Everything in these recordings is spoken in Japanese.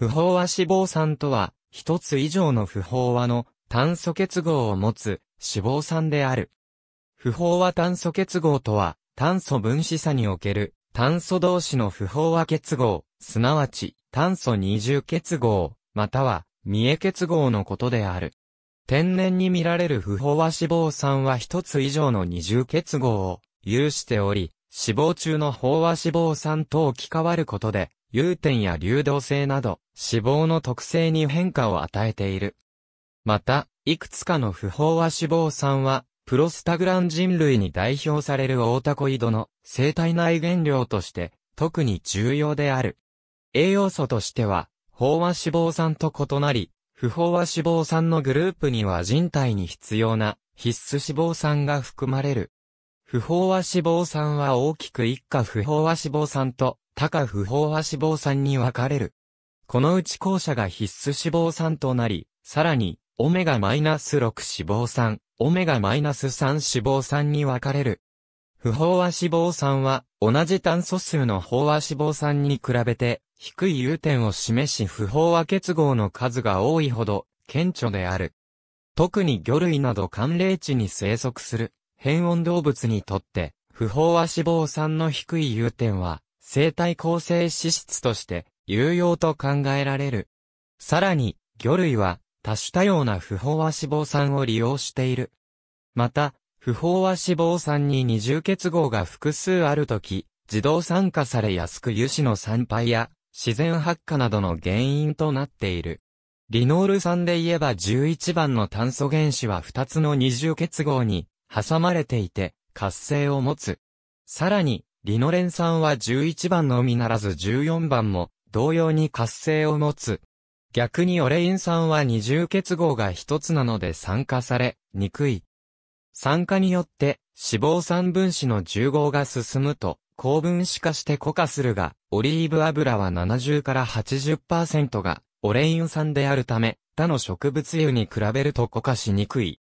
不飽和脂肪酸とは、一つ以上の不飽和の炭素結合を持つ脂肪酸である。不飽和炭素結合とは、炭素分子差における炭素同士の不飽和結合、すなわち炭素二重結合、または三重結合のことである。天然に見られる不飽和脂肪酸は一つ以上の二重結合を有しており、脂肪中の飽和脂肪酸と置き換わることで、融点や流動性など、脂肪の特性に変化を与えている。また、いくつかの不飽和脂肪酸は、プロスタグラン人類に代表されるオータコイドの生体内原料として特に重要である。栄養素としては、飽和脂肪酸と異なり、不飽和脂肪酸のグループには人体に必要な必須脂肪酸が含まれる。不飽和脂肪酸は大きく一家不飽和脂肪酸と高不飽和脂肪酸に分かれる。このうち後者が必須脂肪酸となり、さらに、オメガ -6 脂肪酸、オメガ -3 脂肪酸に分かれる。不飽和脂肪酸は、同じ炭素数の飽和脂肪酸に比べて、低い融点を示し不飽和結合の数が多いほど、顕著である。特に魚類など寒冷地に生息する、変温動物にとって、不飽和脂肪酸の低い融点は、生体構成脂質として有用と考えられる。さらに、魚類は多種多様な不飽和脂肪酸を利用している。また、不飽和脂肪酸に二重結合が複数あるとき、自動酸化されやすく油脂の酸敗や自然発火などの原因となっている。リノール酸で言えば11番の炭素原子は2つの二重結合に挟まれていて活性を持つ。さらにリノレン酸は11番のみならず14番も同様に活性を持つ。逆にオレイン酸は二重結合が一つなので酸化されにくい。酸化によって脂肪酸分子の重合が進むと高分子化して固化するが、オリーブ油は70から80%がオレイン酸であるため、他の植物油に比べると固化しにくい。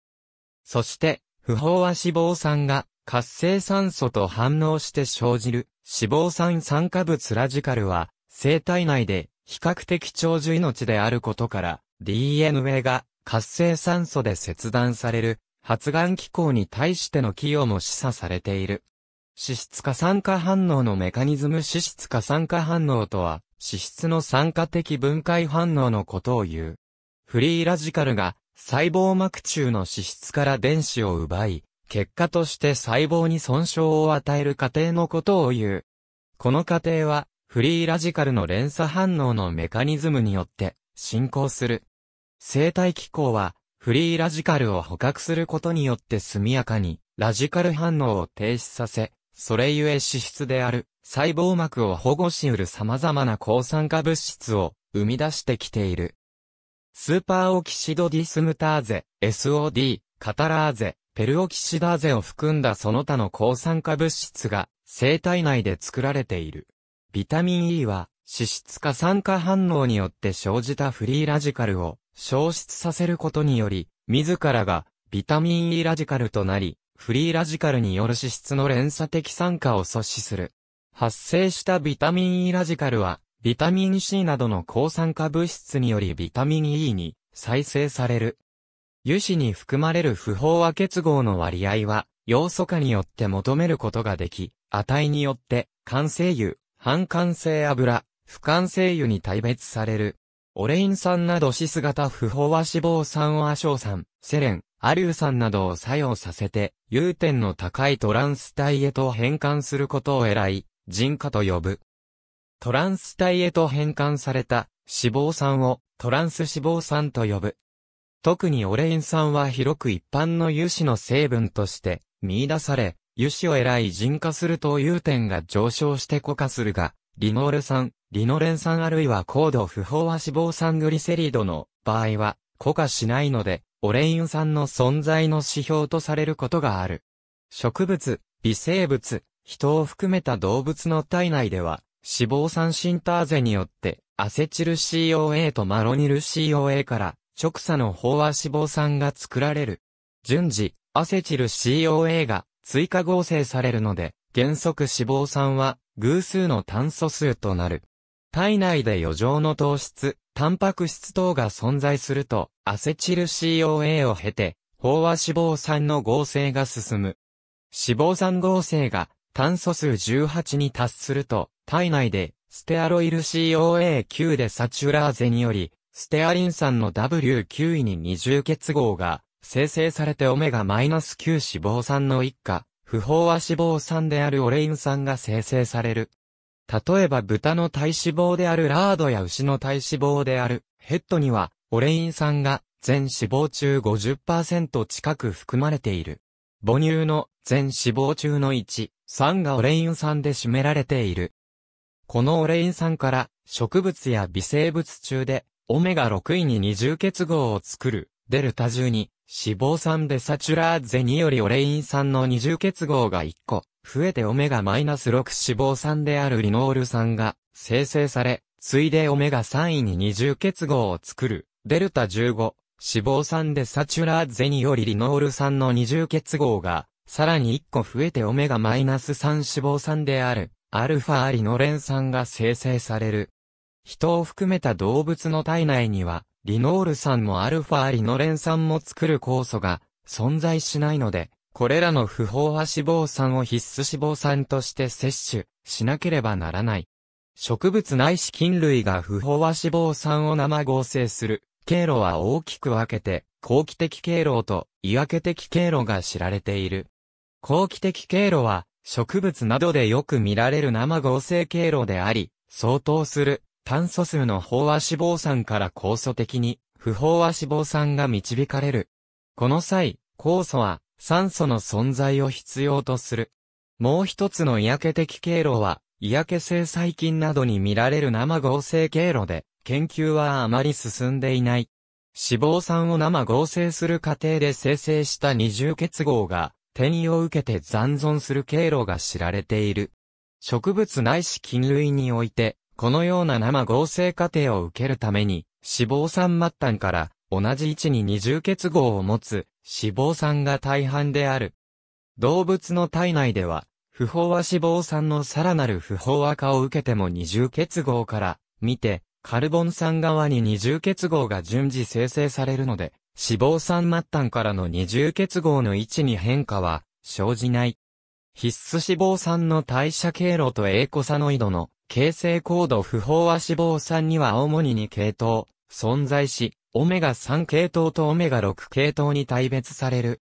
そして、不飽和脂肪酸が活性酸素と反応して生じる脂肪酸酸化物ラジカルは生体内で比較的長寿命であることから DNA が活性酸素で切断される発がん機構に対しての寄与も示唆されている。脂質化酸化反応のメカニズム脂質化酸化反応とは脂質の酸化的分解反応のことを言う。フリーラジカルが細胞膜中の脂質から電子を奪い、結果として細胞に損傷を与える過程のことを言う。この過程は、フリーラジカルの連鎖反応のメカニズムによって、進行する。生体機構は、フリーラジカルを捕獲することによって速やかに、ラジカル反応を停止させ、それゆえ脂質である、細胞膜を保護し得る様々な抗酸化物質を、生み出してきている。スーパーオキシドディスムターゼ、SOD カタラーゼ、ペルオキシダーゼを含んだその他の抗酸化物質が生体内で作られている。ビタミン E は脂質化酸化反応によって生じたフリーラジカルを消失させることにより、自らがビタミン E ラジカルとなり、フリーラジカルによる脂質の連鎖的酸化を阻止する。発生したビタミン E ラジカルは、ビタミン C などの抗酸化物質によりビタミン E に再生される。油脂に含まれる不飽和結合の割合は、要素化によって求めることができ、値によって、完成油、半完成油、不完成油に大別される。オレイン酸などシス型不飽和脂肪酸を亜硝酸、セレン、アリュー酸などを作用させて、融点の高いトランス体へと変換することを偉い、人化と呼ぶ。トランス体へと変換された脂肪酸をトランス脂肪酸と呼ぶ。特にオレイン酸は広く一般の油脂の成分として見出され、油脂を偉い人化するという点が上昇して固化するが、リノール酸、リノレン酸あるいは高度不飽和脂肪酸グリセリドの場合は固化しないので、オレイン酸の存在の指標とされることがある。植物、微生物、人を含めた動物の体内では、脂肪酸シンターゼによって、アセチル COA とマロニル COA から、直鎖の飽和脂肪酸が作られる。順次、アセチル COA が追加合成されるので、原則脂肪酸は偶数の炭素数となる。体内で余剰の糖質、タンパク質等が存在すると、アセチル COA を経て、飽和脂肪酸の合成が進む。脂肪酸合成が炭素数18に達すると、体内でステアロイル COA9 でサチュラーゼにより、ステアリン酸の W9 位に二重結合が生成されてオメガ -9 脂肪酸の一家、不飽和脂肪酸であるオレイン酸が生成される。例えば豚の体脂肪であるラードや牛の体脂肪であるヘッドにはオレイン酸が全脂肪中50%近く含まれている。母乳の全脂肪中の1、3がオレイン酸で占められている。このオレイン酸から植物や微生物中でオメガ6位に二重結合を作る、デルタ12、脂肪酸でサチュラーゼによりオレイン酸の二重結合が1個、増えてオメガマイナス -6 脂肪酸であるリノール酸が生成され、ついでオメガ3位に二重結合を作る、デルタ15、脂肪酸でサチュラーゼによりリノール酸の二重結合が、さらに1個増えてオメガマイナス -3 脂肪酸である、アルファリノレン酸が生成される。人を含めた動物の体内には、リノール酸もアルファリノレン酸も作る酵素が存在しないので、これらの不飽和脂肪酸を必須脂肪酸として摂取しなければならない。植物ないし菌類が不飽和脂肪酸を生合成する経路は大きく分けて、後期的経路と違分け的経路が知られている。後期的経路は植物などでよく見られる生合成経路であり、相当する炭素数の飽和脂肪酸から酵素的に、不飽和脂肪酸が導かれる。この際、酵素は酸素の存在を必要とする。もう一つの嫌気的経路は、嫌気性細菌などに見られる生合成経路で、研究はあまり進んでいない。脂肪酸を生合成する過程で生成した二重結合が、転移を受けて残存する経路が知られている。植物ないし菌類において、このような生合成過程を受けるために、脂肪酸末端から同じ位置に二重結合を持つ脂肪酸が大半である。動物の体内では、不飽和脂肪酸のさらなる不飽和化を受けても二重結合から見て、カルボン酸側に二重結合が順次生成されるので、脂肪酸末端からの二重結合の位置に変化は生じない。必須脂肪酸の代謝経路とエーコサノイドの形成高度不飽和脂肪酸には主に2系統、存在し、オメガ3系統とオメガ6系統に大別される。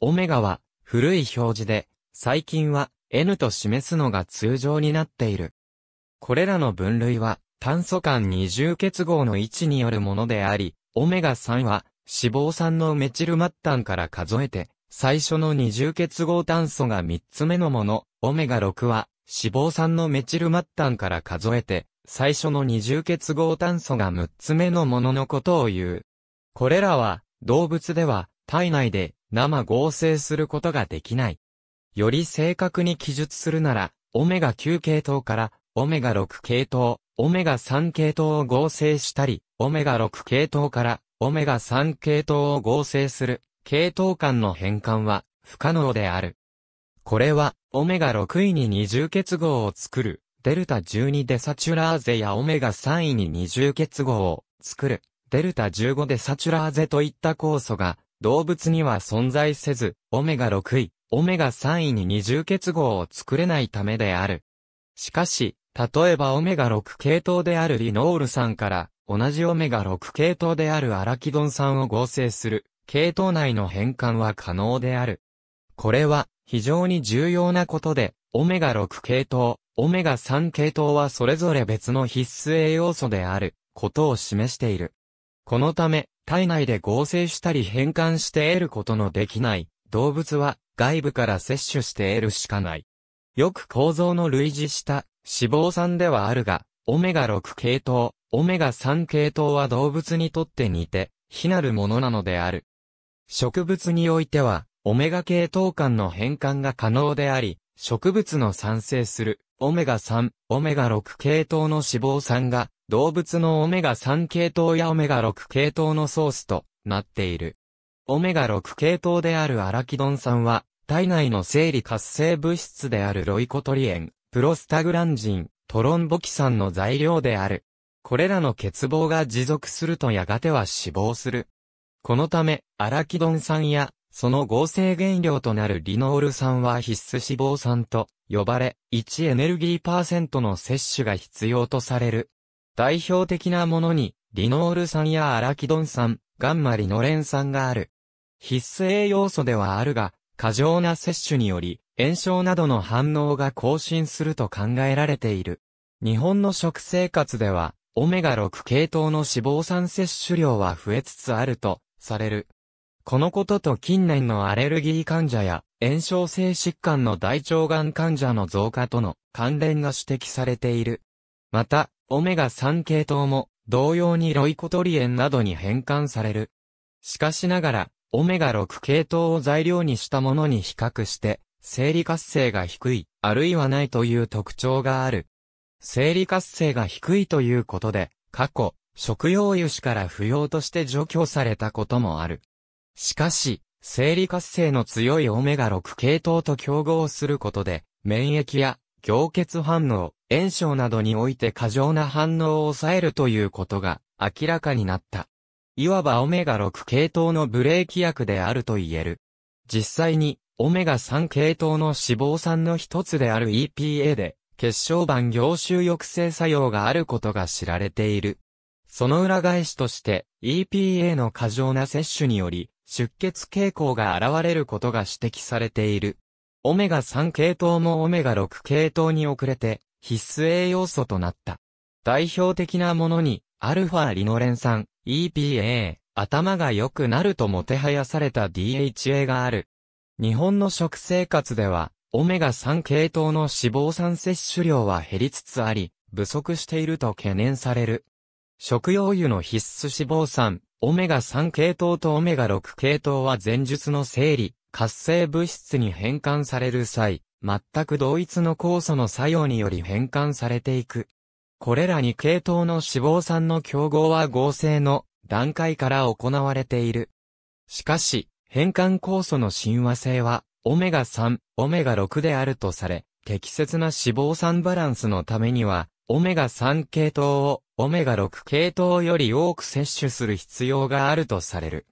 オメガは、古い表示で、最近は、N と示すのが通常になっている。これらの分類は、炭素間二重結合の位置によるものであり、オメガ3は、脂肪酸のメチル末端から数えて、最初の二重結合炭素が3つ目のもの、オメガ6は、脂肪酸のメチル末端から数えて、最初の二重結合炭素が6つ目のもののことを言う。これらは、動物では、体内で生合成することができない。より正確に記述するなら、オメガ9系統から、オメガ6系統、オメガ3系統を合成したり、オメガ6系統から、オメガ3系統を合成する、系統間の変換は、不可能である。これは、オメガ6位に二重結合を作る、デルタ12デサチュラーゼやオメガ3位に二重結合を作る、デルタ15デサチュラーゼといった酵素が、動物には存在せず、オメガ6位、オメガ3位に二重結合を作れないためである。しかし、例えばオメガ6系統であるリノール酸から、同じオメガ6系統であるアラキドン酸を合成する、系統内の変換は可能である。これは、非常に重要なことで、オメガ6系統、オメガ3系統はそれぞれ別の必須栄養素であることを示している。このため、体内で合成したり変換して得ることのできない動物は外部から摂取して得るしかない。よく構造の類似した脂肪酸ではあるが、オメガ6系統、オメガ3系統は動物にとって似て、非なるものなのである。植物においては、オメガ系統間の変換が可能であり、植物の産生する、オメガ3、オメガ6系統の脂肪酸が、動物のオメガ3系統やオメガ6系統のソースとなっている。オメガ6系統であるアラキドン酸は、体内の生理活性物質であるロイコトリエン、プロスタグランジン、トロンボキ酸の材料である。これらの欠乏が持続するとやがては死亡する。このため、アラキドン酸やその合成原料となるリノール酸は必須脂肪酸と呼ばれ、1エネルギーパーセントの摂取が必要とされる。代表的なものに、リノール酸やアラキドン酸、ガンマリノレン酸がある。必須栄養素ではあるが、過剰な摂取により、炎症などの反応が更新すると考えられている。日本の食生活では、オメガ6系統の脂肪酸摂取量は増えつつあるとされる。このことと近年のアレルギー患者や炎症性疾患の大腸がん患者の増加との関連が指摘されている。また、オメガ3系統も同様にロイコトリエンなどに変換される。しかしながら、オメガ6系統を材料にしたものに比較して、生理活性が低い、あるいはないという特徴がある。生理活性が低いということで、過去、食用油脂から不要として除去されたこともある。しかし、生理活性の強いオメガ6系統と競合することで、免疫や凝血反応、炎症などにおいて過剰な反応を抑えるということが明らかになった。いわばオメガ6系統のブレーキ薬であると言える。実際に、オメガ3系統の脂肪酸の一つである EPA で、血小板凝集抑制作用があることが知られている。その裏返しとして、EPA の過剰な摂取により、出血傾向が現れることが指摘されている。オメガ3系統もオメガ6系統に遅れて必須栄養素となった。代表的なものに、アルファリノレン酸、EPA、頭が良くなるともてはやされた DHA がある。日本の食生活では、オメガ3系統の脂肪酸摂取量は減りつつあり、不足していると懸念される。食用油の必須脂肪酸、オメガ3系統とオメガ6系統は前述の整理、活性物質に変換される際、全く同一の酵素の作用により変換されていく。これらに系統の脂肪酸の競合は合成の段階から行われている。しかし、変換酵素の親和性は、オメガ3、オメガ6であるとされ、適切な脂肪酸バランスのためには、オメガ3系統をオメガ6系統より多く摂取する必要があるとされる。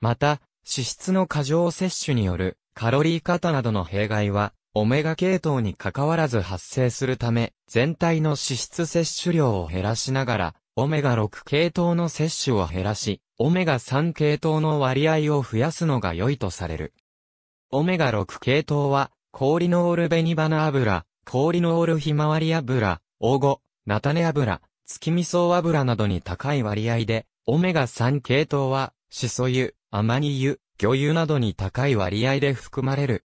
また、脂質の過剰摂取によるカロリー過多などの弊害は、オメガ系統に関わらず発生するため、全体の脂質摂取量を減らしながら、オメガ6系統の摂取を減らし、オメガ3系統の割合を増やすのが良いとされる。オメガ6系統は、コーリノールベニバナ油、コーリノールひまわり油、黄ゴ、タネ油、月味噌油などに高い割合で、オメガ3系統は、シソ油、アマニ油、魚油などに高い割合で含まれる。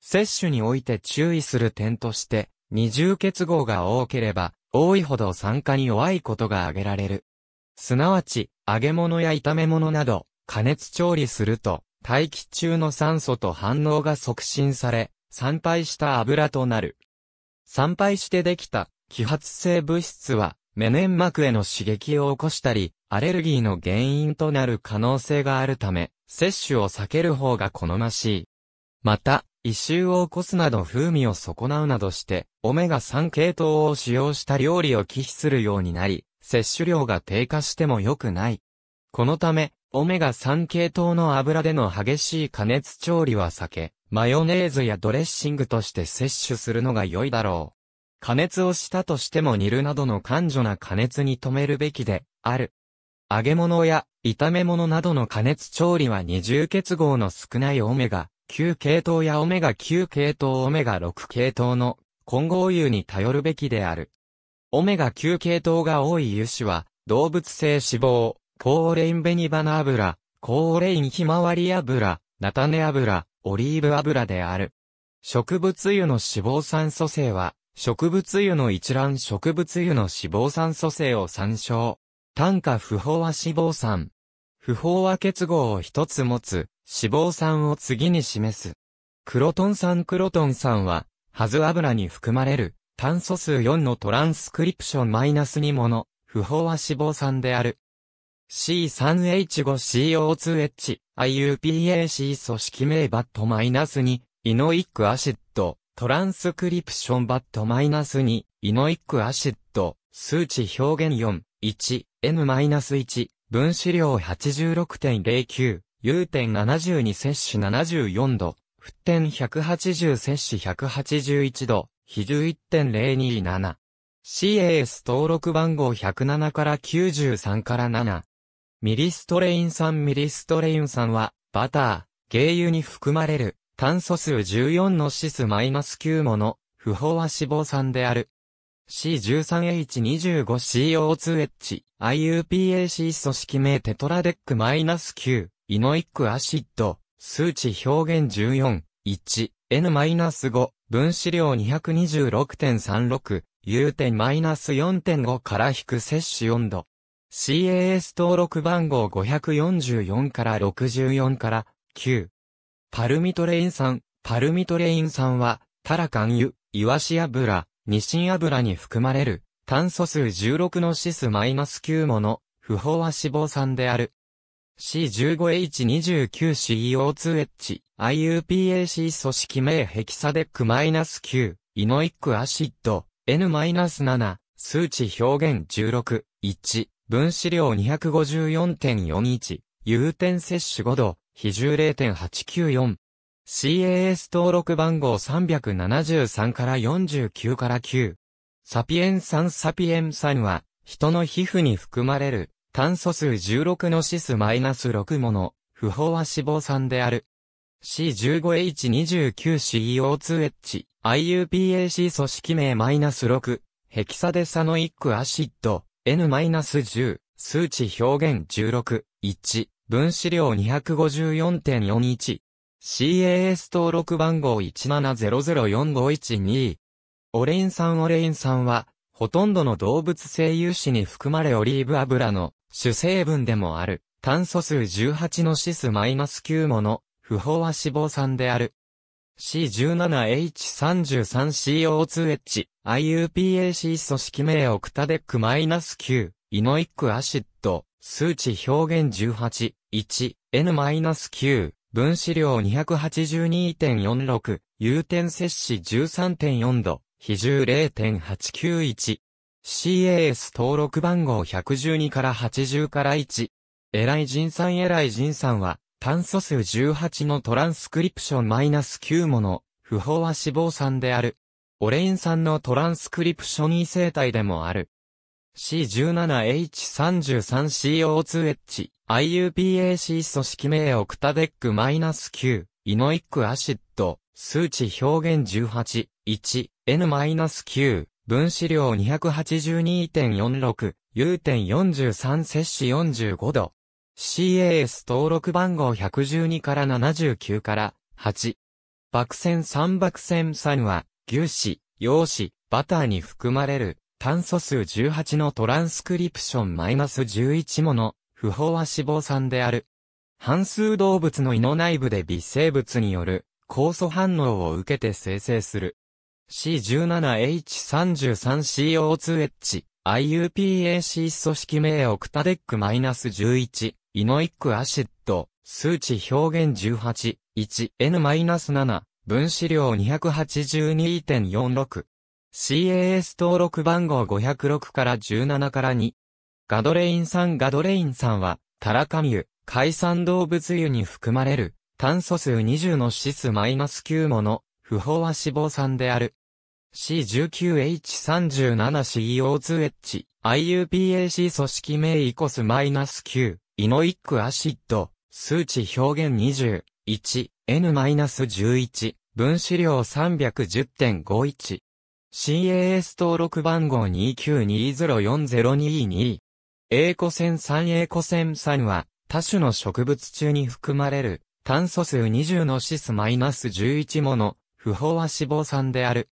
摂取において注意する点として、二重結合が多ければ、多いほど酸化に弱いことが挙げられる。すなわち、揚げ物や炒め物など、加熱調理すると、大気中の酸素と反応が促進され、酸廃した油となる。酸廃してできた揮発性物質は、メネン膜への刺激を起こしたり、アレルギーの原因となる可能性があるため、摂取を避ける方が好ましい。また、異臭を起こすなど風味を損なうなどして、オメガ3系統を使用した料理を忌避するようになり、摂取量が低下しても良くない。このため、オメガ3系統の油での激しい加熱調理は避け、マヨネーズやドレッシングとして摂取するのが良いだろう。加熱をしたとしても煮るなどの感情な加熱に止めるべきで、ある。揚げ物や炒め物などの加熱調理は二重結合の少ないオメガ9系統やオメガ9系統オメガ6系統の混合油に頼るべきである。オメガ9系統が多い油脂は動物性脂肪、コーレインベニバナ油、コーレインひまわり油、ナタネ油、オリーブ油である。植物油の脂肪酸素性は植物油の一覧植物油の脂肪酸組成を参照。単価不飽和脂肪酸。不飽和結合を一つ持つ脂肪酸を次に示す。クロトン酸クロトン酸は、ハズ油に含まれる炭素数4のトランスクリプションマイナス2もの不飽和脂肪酸である。C3H5CO2H IUPAC 組織名バットマイナス2イノイックアシットランスクリプションバットマイナス2、イノイックアシッド、数値表現4、1、N-1、分子量86.09、U.72 摂取74度、沸点180摂取181度、比重1.027。CAS 登録番号107から93から7。ミリストレイン酸ミリストレイン酸は、バター、イ油に含まれる炭素数14のシス -9 もの不飽和脂肪酸である。C13H25CO2H、IUPAC 組織名テトラデック -9、イノイックアシッド、数値表現14、1、N-5、分子量226.36、u 点 -4.5 から引く摂取温度。CAS 登録番号544から64から9、パルミトレイン酸。パルミトレイン酸は、タラカン油、イワシ油、ニシン油に含まれる、炭素数16のシス -9 もの、不飽和脂肪酸である。C15H29CO2H、IUPAC 組織名ヘキサデック -9、イノイックアシッド、N-7 マイナス、数値表現16、1、分子量254.41、有点摂取5度、比重0.894。CAS 登録番号373から49から9。サピエン酸サピエン酸は、人の皮膚に含まれる、炭素数16のシスマイナス6もの、不飽和脂肪酸である。C15H29CO2H、IUPAC 組織名マイナス6、ヘキサデサノイックアシッド、N-10 マイナ、数値表現16、1、分子量254.41。CAS 登録番号17004512。オレイン酸オレイン酸は、ほとんどの動物性有脂に含まれオリーブ油の主成分でもある、炭素数18のシスマイナス -9 もの、不飽和脂肪酸である。C17H33CO2H、IUPAC 組織名オクタデック -9、イノイックアシッド。数値表現18、1、N-9、分子量282.46、有点摂氏13.4度、比重0.891。CAS 登録番号112から80から1。偉い人さん偉い人さんは、炭素数18のトランスクリプションマイナス9もの、不飽和脂肪酸である。オレイン酸のトランスクリプション異性体でもある。c 1 7 h 3 3 c o 2 h IUPAC 組織名オクタデック -9、イノイックアシッド、数値表現18、1、N-9、分子量282.46、U.43 摂氏45度。CAS 登録番号112から79から8。爆線三爆線酸は、牛脂、陽脂、バターに含まれる炭素数18のトランスクリプションマイナス11もの不飽和脂肪酸である。半数動物の胃の内部で微生物による酵素反応を受けて生成する。C17H33CO2H、IUPAC 組織名オクタデック -11、イノイックアシッド、数値表現18、1N-7、分子量282.46。CAS 登録番号506から17から2。ガドレイン酸ガドレイン酸は、タラカミュ、海産動物油に含まれる、炭素数20のシスマイナス9もの、不飽和脂肪酸である。C19H37CO2H、IUPAC 組織名イコスマイナス9、イノイックアシッド、数値表現20、1、N-11、分子量310.51。CAS 登録番号29204022。A 個線3 A 個線3は、多種の植物中に含まれる、炭素数20のシス -11 もの、不飽和脂肪酸である。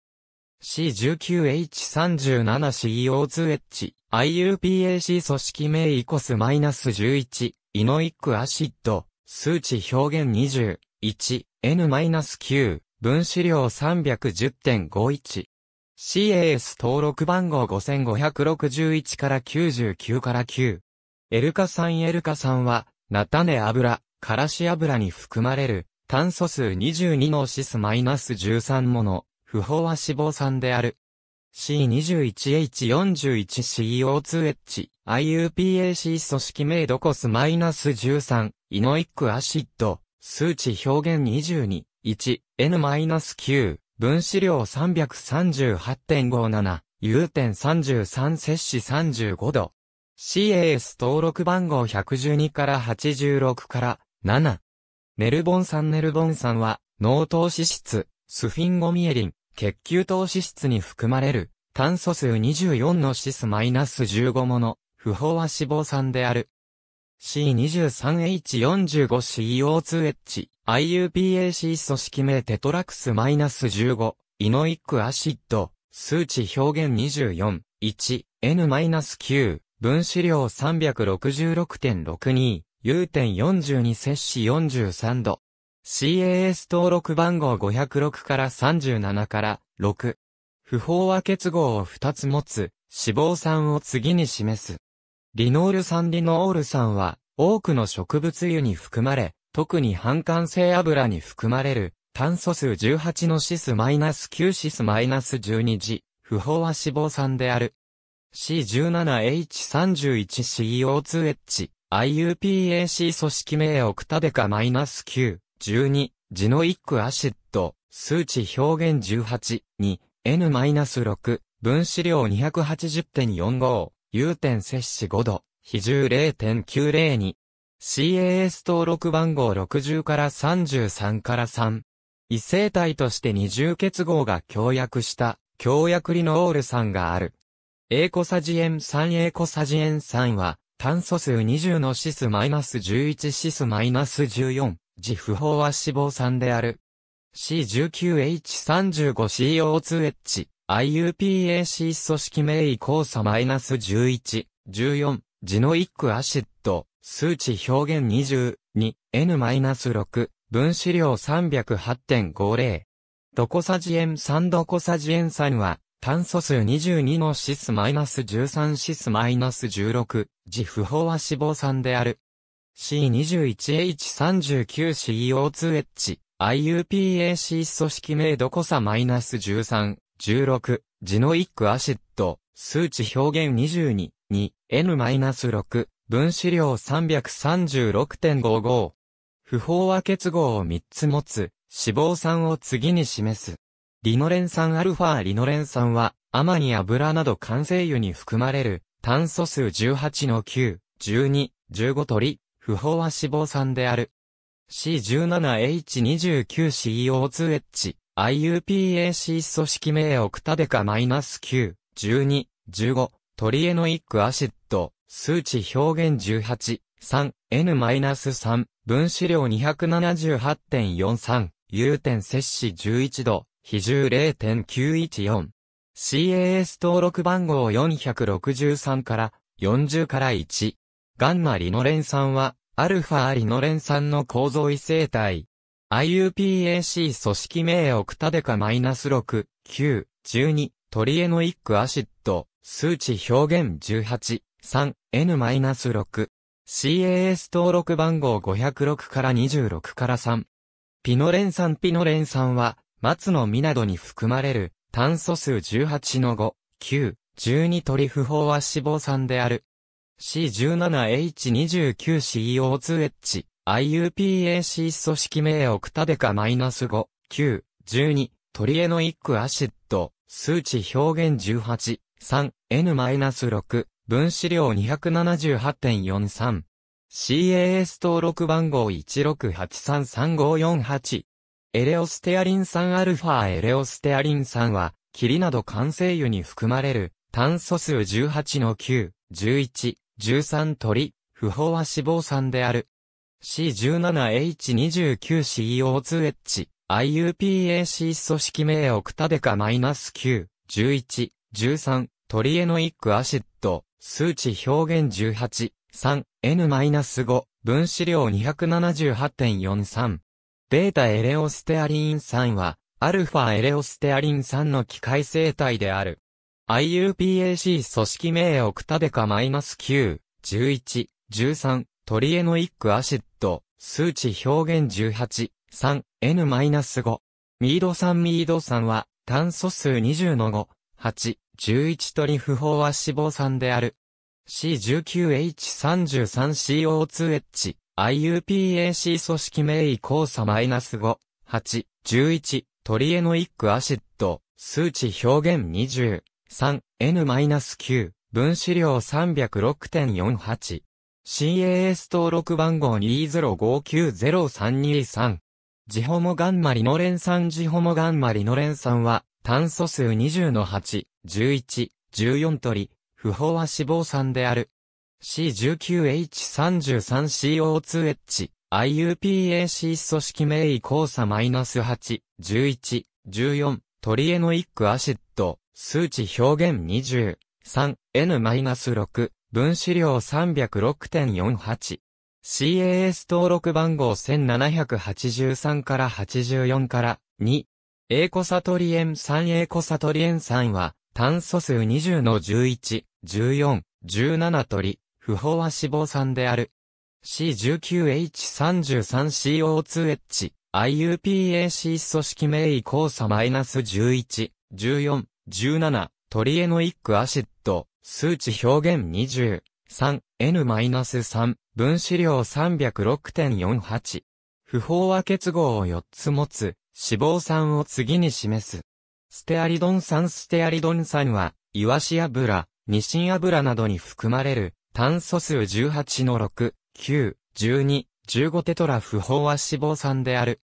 C19H37CO2H、IUPAC 組織名イコス -11、イノイックアシッド、数値表現20、1、N-9、分子量310.51。CAS 登録番号5561から99から9。エルカ酸エルカ酸は、菜種油、からし油に含まれる、炭素数22のシスマイナス -13 もの、不飽和脂肪酸である。C21H41CO2H、IUPAC 組織名ドコスマイナス -13、イノイックアシッド、数値表現22、1、N-9 マイナス。分子量338.57、点3 3摂氏35度。CAS 登録番号112から86から7。ネルボン酸ネルボン酸は、脳糖脂質、スフィンゴミエリン、血球糖脂質に含まれる、炭素数24のシス -15 もの、不飽和脂肪酸である。C23H45CO2H IUPAC 組織名テトラクス -15、イノイックアシッド、数値表現24、1、N-9、分子量366.62、U.42 摂氏43度。CAS 登録番号506から37から6。不飽和結合を2つ持つ、脂肪酸を次に示す。リノール酸リノール酸は、多くの植物油に含まれ、特に半乾性油に含まれる、炭素数18のシスマイナス -9 シスマイナス -12 時、不飽和脂肪酸である。C17H31CO2H、IUPAC 組織名オクタデカマイナス -9、12、ジノイックアシッド、数値表現18、2、N-6、分子量280.45、有点摂氏5度、比重0.902、CAS 登録番号60から33から3。異性体として二重結合が協約した、協約リノール酸がある。A コサジエン酸 A コサジエン酸は、炭素数20のシスマイナス -11 シスマイナス -14、自不飽和脂肪酸である。C19H35CO2H、IUPAC 組織名イ交差 -11、14、ジノイックアシッド。数値表現2 2、N-6、分子量308.50。ドコサジエン酸ドコサジエン酸は、炭素数22のシスマイナス -13 シスマイナス -16、自不飽和脂肪酸である。C21H39CO2H、IUPAC 組織名ドコサ -13、16、ジノイックアシッド、数値表現22、2、N-6、分子量336.55。不飽和結合を3つ持つ、脂肪酸を次に示す。リノレン酸アルファリノレン酸は、アマニ油など完成油に含まれる、炭素数18の9、12、15取り、不飽和脂肪酸である。C17H29CO2H、IUPAC 組織名オクタデカ -9、12、15、トリエノイックアシッ数値表現18、3、N-3、分子量278.43、有点摂氏11度、比重0.914。CAS 登録番号463から40から1。ガンマリノレン酸は、アルファリノレン酸の構造異性体。IUPAC 組織名オクタデカ -6、9、12、トリエノイックアシッド、数値表現18、3N-6。CAS 登録番号506から26から3。ピノレン酸ピノレン酸は、松の実などに含まれる炭素数18の5、9、12トリフ法は脂肪酸である。C17H29CO2H、IUPAC 組織名オクタデカ -5、9、12、トリエノイックアシッド、数値表現18、3N-6、分子量278.43。CAS 登録番号16833548。エレオステアリン酸アルファエレオステアリン酸は、霧など完成油に含まれる、炭素数18の9、11、13鳥、不飽和脂肪酸である。C17H29CO2H、IUPAC 組織名オクタデカマイナス -9、11、13、トリエノイックアシッド。数値表現18、3、N-5、分子量278.43。ベータエレオステアリン酸は、アルファエレオステアリン酸の機械生態である。IUPAC 組織名オクタデカ -9、11、13、トリエノイックアシッド、数値表現18、3、N-5。ミード酸ミード酸は、炭素数20の5、8、11トリフ法は脂肪酸である。C19H33CO2H、IUPAC 組織名位交差マイナス -5、8、11、トリエノイックアシッド、数値表現20、3、N-9、分子量306.48。CAS 登録番号2 0 5 9 0 3 2 3ジホモガンマリノレン酸ジホモガンマリノレン酸は、炭素数20の8、11、14とり、不飽和脂肪酸である。C19H33CO2H、IUPAC 組織名位交差マイナス8、11、14、トリエノイックアシッド、数値表現20、3、N-6、分子量306.48。CAS 登録番号1783から84から2、エーコサトリエン酸エーコサトリエン酸は、炭素数20の11、14、17とり、不飽和脂肪酸である。C19H33CO2H、IUPAC 組織名異交差マイナス11、14、17、トリエノイックアシッド、数値表現20、3、N-3、分子量306.48。不飽和結合を4つ持つ、脂肪酸を次に示す。ステアリドン酸ステアリドン酸は、イワシ油、ニシン油などに含まれる、炭素数18の6、9、12、15テトラ不飽和脂肪酸である。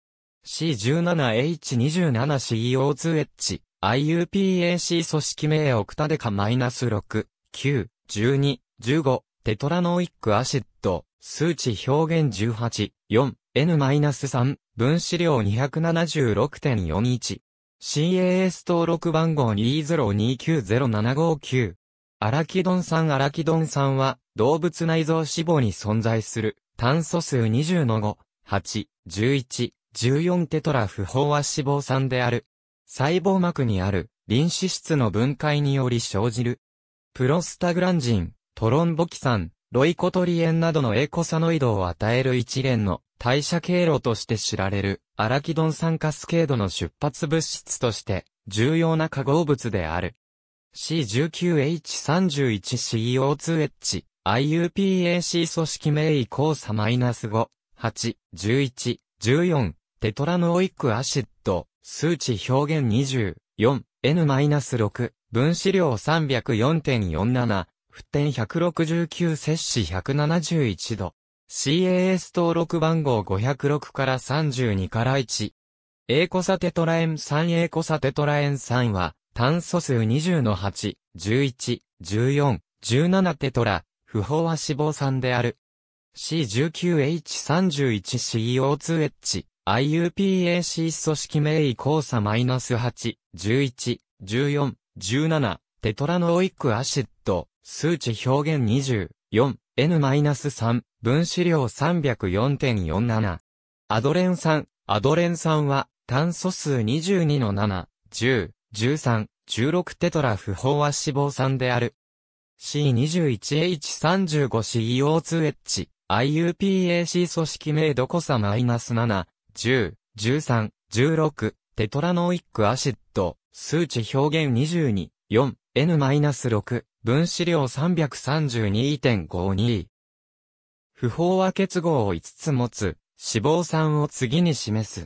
C17H27CO2H、IUPAC 組織名オクタデカ -6、9、12、15、テトラノイックアシッド、数値表現18、4、N-3 分子量276.41。CAS 登録番号2 0 2 9 0 7 5 9アラキドン酸アラキドン酸は動物内臓脂肪に存在する炭素数20の5、8、11、14テトラ不飽和脂肪酸である。細胞膜にある臨脂質の分解により生じる。プロスタグランジン、トロンボキ酸、ロイコトリエンなどのエコサノイドを与える一連の代謝経路として知られるアラキドン酸カスケードの出発物質として重要な化合物である。C19H31CO2H IUPAC 組織名位交差マイナス5、8、11、14、テトラノオイックアシッド、数値表現24、N-6、分子量304.47、普天169摂氏171度。CAS 登録番号506から32から1。A コサテトラ円 3A コサテトラン3は、炭素数20の8、11、14、17テトラ、不飽和脂肪酸である。C19H31CO2H、IUPAC 組織名位交差マイナス8、11、14、17、テトラノオイックアシッ数値表現24、N-3、分子量304.47。アドレン酸、アドレン酸は、炭素数22の7、10、13、16テトラ不飽和脂肪酸である。C21H35CO2H、IUPAC 組織名度濃さマイナス7、10、13、16、テトラノイックアシッド、数値表現22、4、N-6、分子量332.52。不飽和結合を5つ持つ、脂肪酸を次に示す。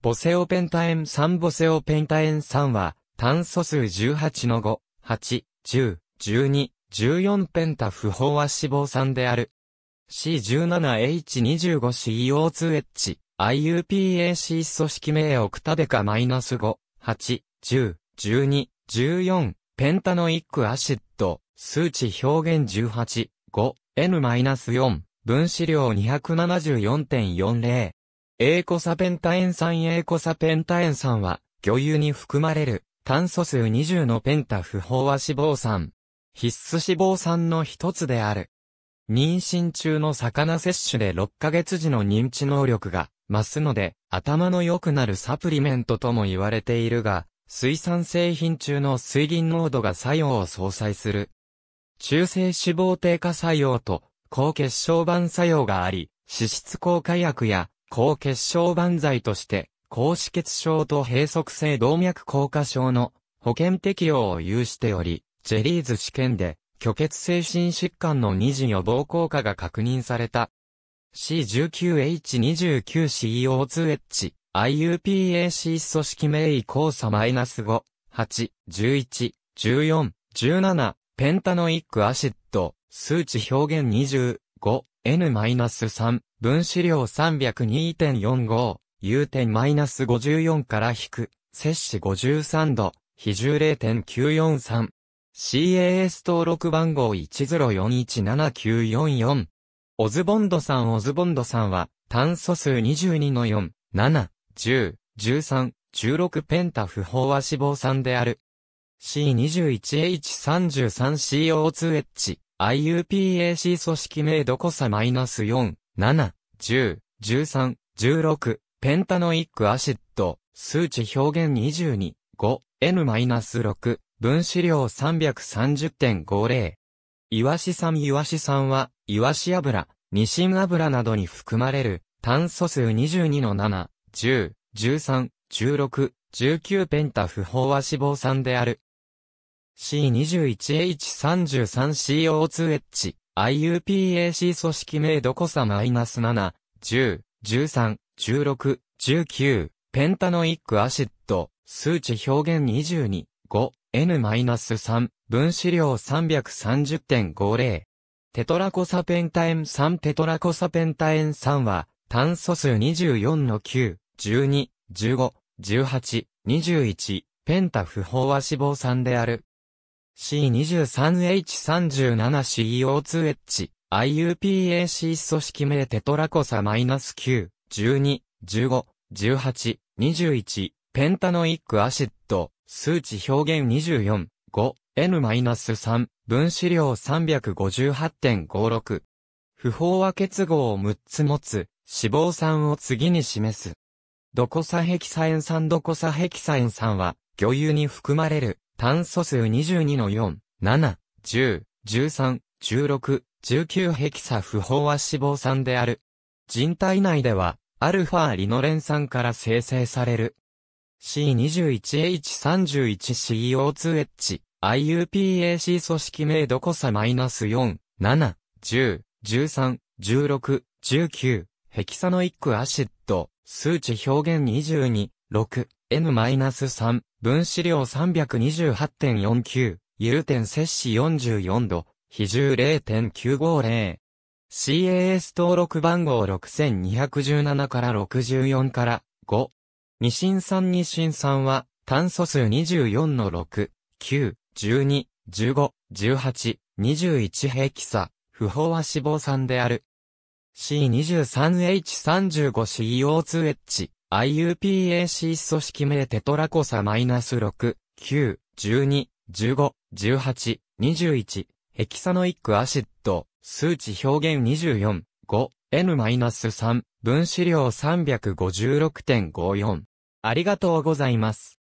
ボセオペンタエン3、ボセオペンタエン3は、炭素数18の5、8、10、12、14ペンタ不飽和脂肪酸である。C17H25CO2H、IUPAC 組織名オクタデカ -5、8、10、12、14、ペンタノイックアシッド、数値表現18、5、N-4、分子量274.40。A コサペンタエン酸 A コサペンタエン酸は、魚油に含まれる炭素数20のペンタ不飽和脂肪酸。必須脂肪酸の一つである。妊娠中の魚摂取で6ヶ月時の認知能力が増すので、頭の良くなるサプリメントとも言われているが、水産製品中の水銀濃度が作用を相殺する。中性脂肪低下作用と高血小板作用があり、脂質硬化薬や高血小板剤として高脂血症と閉塞性動脈硬化症の保険適用を有しており、ジェリーズ試験で、虚血精神疾患の二次予防効果が確認された。C19H29CO2H IUPAC 組織名位交差マイナス5、8、11、14、17、ペンタノイックアシッド、数値表現20、5、N-3、分子量302.45、有点マイナス -54 から引く、摂氏53度、比重0.943。CAS 登録番号1 0 4 1 7 9 4 4オズボンドさんオズボンドさんは、炭素数22の4、7。10、13、16ペンタ不飽和脂肪酸である。C21H33CO2H、IUPAC 組織名度濃さマイナ -4、7、10、13、16、ペンタノイックアシッド、数値表現22、5、N-6、分子量330.50。イワシ酸イワシ酸は、イワシ油、ニシン油などに含まれる、炭素数22の7、10、13、16、19ペンタ不飽和脂肪酸である。c 2 1 h 3 3 c o 2 h IUPAC 組織名度濃さマイナス7、10、13、16、19、ペンタノイックアシッド、数値表現22、5、N-3、分子量330.50。テトラコサペンタエン酸テトラコサペンタエン酸は、炭素数24の9、12、15、18、21、ペンタ不飽和脂肪酸である。C23H37CO2H、IUPAC 組織名テトラコサマイナス -9、12、15、18、21、ペンタノイックアシッド、数値表現24、5、N-3、分子量358.56。不飽和結合を6つ持つ、脂肪酸を次に示す。ドコサヘキサエン酸ドコサヘキサエン酸は、魚油に含まれる炭素数22の4、7、10、13、16、19ヘキサ不飽和脂肪酸である。人体内では、アルファリノレン酸から生成される。C21H31CO2H、IUPAC 組織名ドコサマイナス4、7、10、13、16、19、ヘキサノイックアシッド。数値表現22、6、N-3、分子量328.49、融点摂氏44度、比重0.950。CAS 登録番号6217から64から5。二進酸二進酸は、炭素数24の6、9、12、15、18、21平気サ、不飽和脂肪酸である。C23H35CO2H、IUPAC 組織名テトラコサマイナス -6、9、12、15、18、21、ヘキサノイックアシッド、数値表現24、5、N-3、分子量356.54。ありがとうございます。